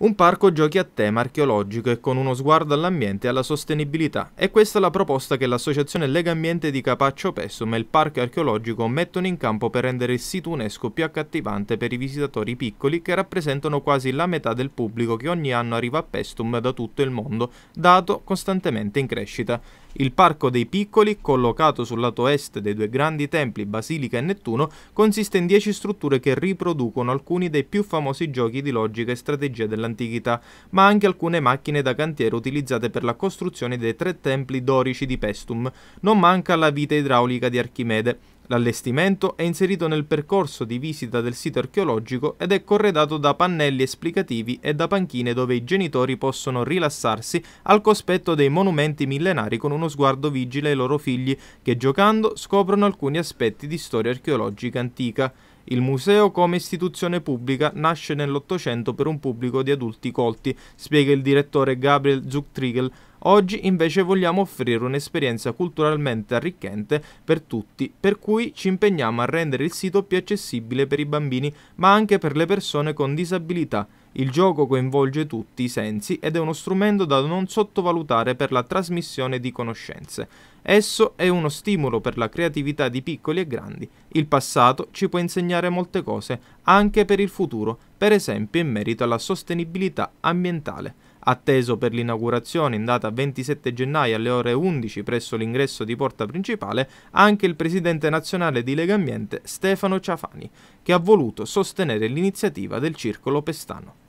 Un parco giochi a tema archeologico e con uno sguardo all'ambiente e alla sostenibilità. E questa è la proposta che l'associazione Lega Ambiente di Capaccio Pessum e il parco archeologico mettono in campo per rendere il sito UNESCO più accattivante per i visitatori piccoli che rappresentano quasi la metà del pubblico che ogni anno arriva a Pestum da tutto il mondo, dato costantemente in crescita. Il Parco dei Piccoli, collocato sul lato est dei due grandi templi Basilica e Nettuno, consiste in 10 strutture che riproducono alcuni dei più famosi giochi di logica e strategia della dell'antichità, ma anche alcune macchine da cantiere utilizzate per la costruzione dei tre templi dorici di Pestum. Non manca la vita idraulica di Archimede. L'allestimento è inserito nel percorso di visita del sito archeologico ed è corredato da pannelli esplicativi e da panchine dove i genitori possono rilassarsi al cospetto dei monumenti millenari con uno sguardo vigile ai loro figli che giocando scoprono alcuni aspetti di storia archeologica antica. Il museo come istituzione pubblica nasce nell'Ottocento per un pubblico di adulti colti, spiega il direttore Gabriel Zucktriegel Oggi invece vogliamo offrire un'esperienza culturalmente arricchente per tutti, per cui ci impegniamo a rendere il sito più accessibile per i bambini, ma anche per le persone con disabilità. Il gioco coinvolge tutti i sensi ed è uno strumento da non sottovalutare per la trasmissione di conoscenze. Esso è uno stimolo per la creatività di piccoli e grandi. Il passato ci può insegnare molte cose, anche per il futuro, per esempio in merito alla sostenibilità ambientale, atteso per l'inaugurazione in data 27 gennaio alle ore 11 presso l'ingresso di porta principale anche il presidente nazionale di Lega Ambiente Stefano Ciafani, che ha voluto sostenere l'iniziativa del Circolo Pestano.